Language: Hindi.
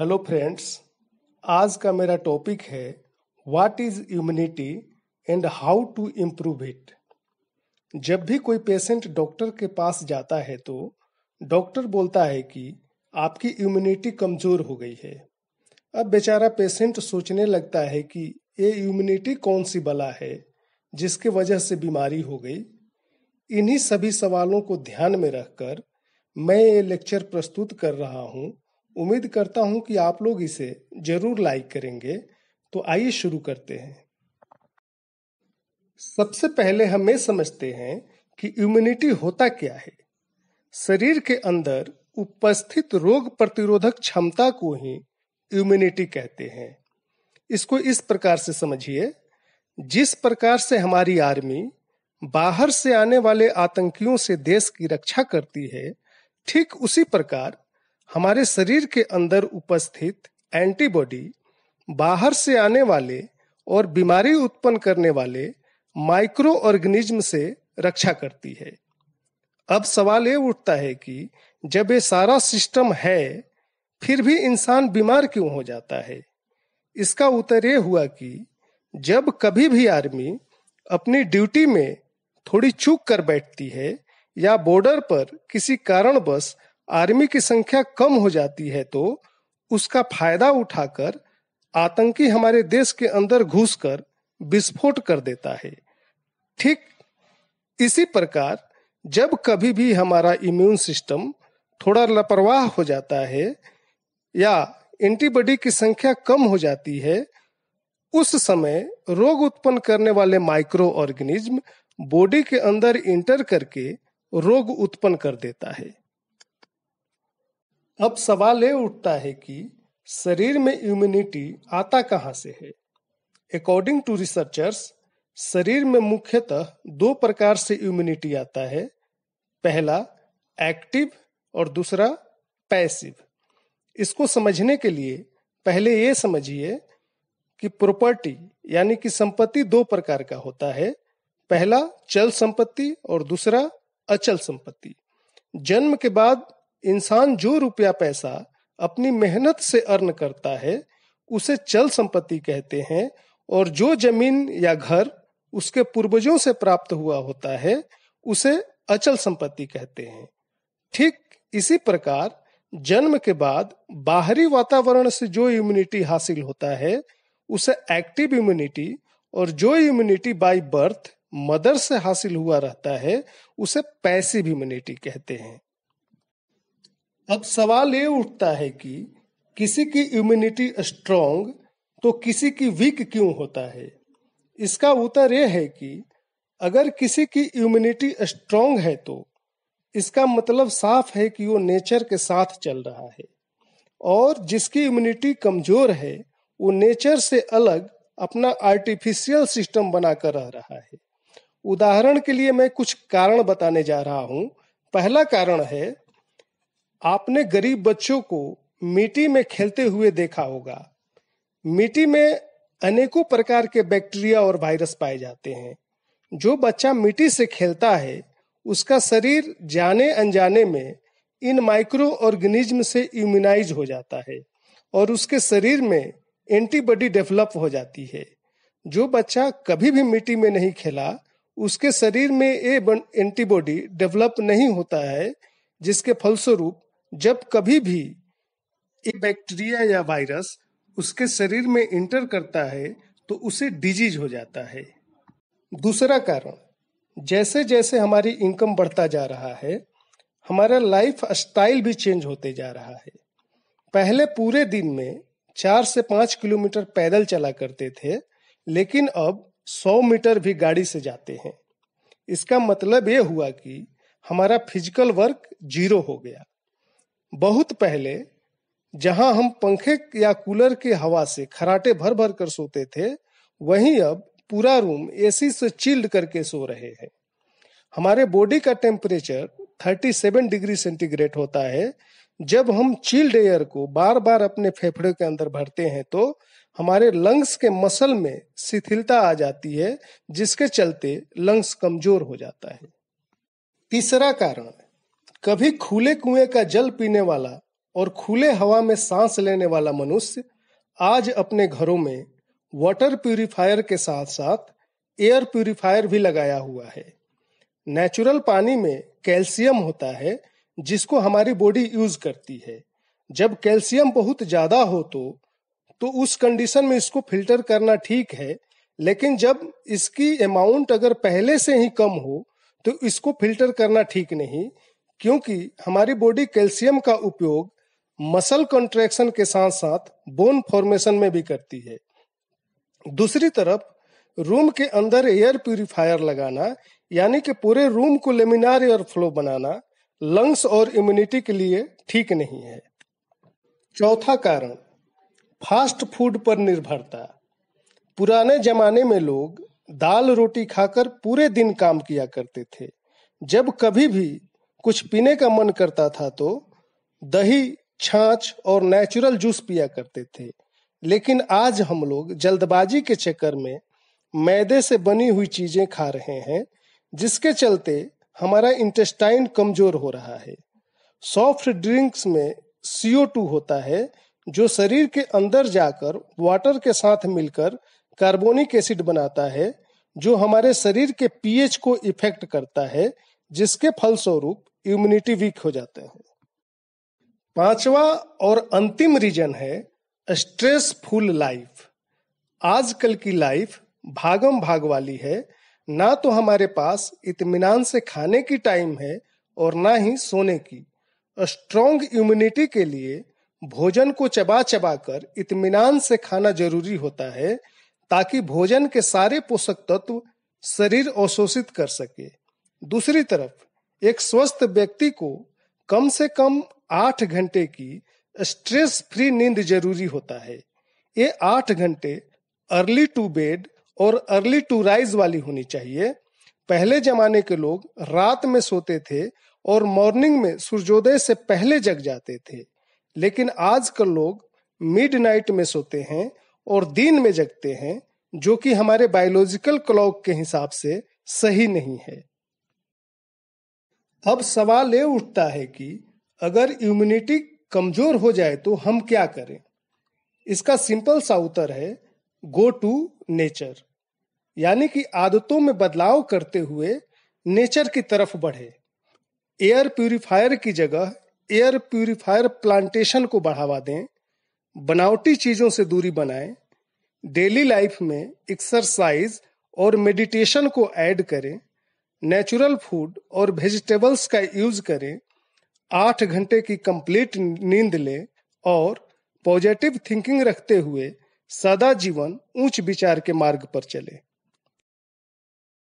हेलो फ्रेंड्स आज का मेरा टॉपिक है what is immunity and how to improve it जब भी कोई पेशेंट डॉक्टर के पास जाता है तो डॉक्टर बोलता है कि आपकी इम्यूनिटी कमजोर हो गई है अब बेचारा पेशेंट सोचने लगता है कि ये इम्यूनिटी कौन सी बला है जिसके वजह से बीमारी हो गई इन्हीं सभी सवालों को ध्यान में रखकर मैं ये लेक्चर प्रस्तुत कर रहा हूँ उम्मीद करता हूं कि आप लोग इसे जरूर लाइक करेंगे तो आइए शुरू करते हैं सबसे पहले हम ये समझते हैं कि इम्यूनिटी होता क्या है शरीर के अंदर उपस्थित रोग प्रतिरोधक क्षमता को ही इम्यूनिटी कहते हैं इसको इस प्रकार से समझिए जिस प्रकार से हमारी आर्मी बाहर से आने वाले आतंकियों से देश की रक्षा करती है ठीक उसी प्रकार हमारे शरीर के अंदर उपस्थित एंटीबॉडी बाहर से आने वाले और बीमारी उत्पन्न करने वाले माइक्रो ऑर्गेनिज्म से रक्षा करती है अब सवाल ये उठता है कि जब ये सारा सिस्टम है फिर भी इंसान बीमार क्यों हो जाता है इसका उत्तर ये हुआ कि जब कभी भी आर्मी अपनी ड्यूटी में थोड़ी चूक कर बैठती है या बॉर्डर पर किसी कारणवश आर्मी की संख्या कम हो जाती है तो उसका फायदा उठाकर आतंकी हमारे देश के अंदर घुसकर विस्फोट कर देता है ठीक इसी प्रकार जब कभी भी हमारा इम्यून सिस्टम थोड़ा लापरवाह हो जाता है या एंटीबॉडी की संख्या कम हो जाती है उस समय रोग उत्पन्न करने वाले माइक्रो ऑर्गेनिज्म बॉडी के अंदर इंटर करके रोग उत्पन्न कर देता है अब सवाल ये उठता है कि शरीर में इम्यूनिटी आता कहाँ से है अकॉर्डिंग टू रिसर्चर्स शरीर में मुख्यतः दो प्रकार से इम्यूनिटी आता है पहला एक्टिव और दूसरा पैसिव इसको समझने के लिए पहले ये समझिए कि प्रॉपर्टी यानी कि संपत्ति दो प्रकार का होता है पहला चल संपत्ति और दूसरा अचल संपत्ति जन्म के बाद इंसान जो रुपया पैसा अपनी मेहनत से अर्न करता है उसे चल संपत्ति कहते हैं और जो जमीन या घर उसके पूर्वजों से प्राप्त हुआ होता है उसे अचल संपत्ति कहते हैं ठीक इसी प्रकार जन्म के बाद बाहरी वातावरण से जो इम्यूनिटी हासिल होता है उसे एक्टिव इम्यूनिटी और जो इम्यूनिटी बाय बर्थ मदर से हासिल हुआ रहता है उसे पैसिव इम्यूनिटी कहते हैं अब सवाल ये उठता है कि किसी की इम्यूनिटी स्ट्रॉन्ग तो किसी की वीक क्यों होता है इसका उत्तर यह है कि अगर किसी की इम्यूनिटी स्ट्रोंग है तो इसका मतलब साफ है कि वो नेचर के साथ चल रहा है और जिसकी इम्यूनिटी कमजोर है वो नेचर से अलग अपना आर्टिफिशियल सिस्टम बनाकर रह रहा है उदाहरण के लिए मैं कुछ कारण बताने जा रहा हूं पहला कारण है आपने गरीब बच्चों को मिट्टी में खेलते हुए देखा होगा मिट्टी में अनेकों प्रकार के बैक्टीरिया और वायरस पाए जाते हैं जो बच्चा मिट्टी से खेलता है उसका शरीर जाने अनजाने में इन माइक्रो ऑर्गेनिज्म से इम्यूनाइज हो जाता है और उसके शरीर में एंटीबॉडी डेवलप हो जाती है जो बच्चा कभी भी मिट्टी में नहीं खेला उसके शरीर में ये एंटीबॉडी डेवलप नहीं होता है जिसके फलस्वरूप जब कभी भी एक बैक्टीरिया या वायरस उसके शरीर में इंटर करता है तो उसे डिजीज हो जाता है दूसरा कारण जैसे जैसे हमारी इनकम बढ़ता जा रहा है हमारा लाइफ स्टाइल भी चेंज होते जा रहा है पहले पूरे दिन में चार से पाँच किलोमीटर पैदल चला करते थे लेकिन अब सौ मीटर भी गाड़ी से जाते हैं इसका मतलब ये हुआ कि हमारा फिजिकल वर्क जीरो हो गया बहुत पहले जहां हम पंखे या कूलर के हवा से खराटे भर भर कर सोते थे वहीं अब पूरा रूम एसी से चिल्ड करके सो रहे हैं हमारे बॉडी का टेम्परेचर 37 डिग्री सेंटीग्रेड होता है जब हम चिल्ड एयर को बार बार अपने फेफड़े के अंदर भरते हैं तो हमारे लंग्स के मसल में शिथिलता आ जाती है जिसके चलते लंग्स कमजोर हो जाता है तीसरा कारण कभी खुले कुएं का जल पीने वाला और खुले हवा में सांस लेने वाला मनुष्य आज अपने घरों में वाटर प्यूरिफायर के साथ साथ एयर प्यूरिफायर भी लगाया हुआ है नेचुरल पानी में कैल्शियम होता है जिसको हमारी बॉडी यूज करती है जब कैल्शियम बहुत ज्यादा हो तो तो उस कंडीशन में इसको फिल्टर करना ठीक है लेकिन जब इसकी अमाउंट अगर पहले से ही कम हो तो इसको फिल्टर करना ठीक नहीं क्योंकि हमारी बॉडी कैल्शियम का उपयोग मसल कॉन्ट्रेक्शन के साथ साथ बोन फॉर्मेशन में भी करती है दूसरी तरफ रूम के अंदर एयर प्यूरिफायर लगाना यानी कि पूरे रूम को लेमिनार एयर फ्लो बनाना लंग्स और इम्यूनिटी के लिए ठीक नहीं है चौथा कारण फास्ट फूड पर निर्भरता पुराने जमाने में लोग दाल रोटी खाकर पूरे दिन काम किया करते थे जब कभी भी कुछ पीने का मन करता था तो दही छाछ और नेचुरल जूस पिया करते थे लेकिन आज हम लोग जल्दबाजी के चक्कर में मैदे से बनी हुई चीजें खा रहे हैं जिसके चलते हमारा इंटेस्टाइन कमजोर हो रहा है सॉफ्ट ड्रिंक्स में सीओ टू होता है जो शरीर के अंदर जाकर वाटर के साथ मिलकर कार्बोनिक एसिड बनाता है जो हमारे शरीर के पीएच को इफेक्ट करता है जिसके फलस्वरूप इम्यूनिटी वीक हो जाते हैं पांचवा और अंतिम रीजन है स्ट्रेसफुल लाइफ आजकल की लाइफ भागम भाग वाली है ना तो हमारे पास इतमान से खाने की टाइम है और ना ही सोने की स्ट्रॉन्ग इम्यूनिटी के लिए भोजन को चबा चबा कर इतमान से खाना जरूरी होता है ताकि भोजन के सारे पोषक तत्व शरीर अवशोषित कर सके दूसरी तरफ एक स्वस्थ व्यक्ति को कम से कम आठ घंटे की स्ट्रेस फ्री नींद जरूरी होता है ये आठ घंटे अर्ली टू बेड और अर्ली टू राइज वाली होनी चाहिए पहले जमाने के लोग रात में सोते थे और मॉर्निंग में सूर्योदय से पहले जग जाते थे लेकिन आजकल लोग मिड नाइट में सोते हैं और दिन में जगते हैं जो कि हमारे बायोलॉजिकल क्लॉक के हिसाब से सही नहीं है अब सवाल ये उठता है कि अगर इम्यूनिटी कमजोर हो जाए तो हम क्या करें इसका सिंपल सा उत्तर है गो टू नेचर यानी कि आदतों में बदलाव करते हुए नेचर की तरफ बढ़े एयर प्यूरिफायर की जगह एयर प्यूरिफायर प्लांटेशन को बढ़ावा दें बनावटी चीजों से दूरी बनाए डेली लाइफ में एक्सरसाइज और मेडिटेशन को ऐड करें नेचुरल फूड और वेजिटेबल्स का यूज करें आठ घंटे की कंप्लीट नींद लें और पॉजिटिव थिंकिंग रखते हुए सदा जीवन ऊंच विचार के मार्ग पर चले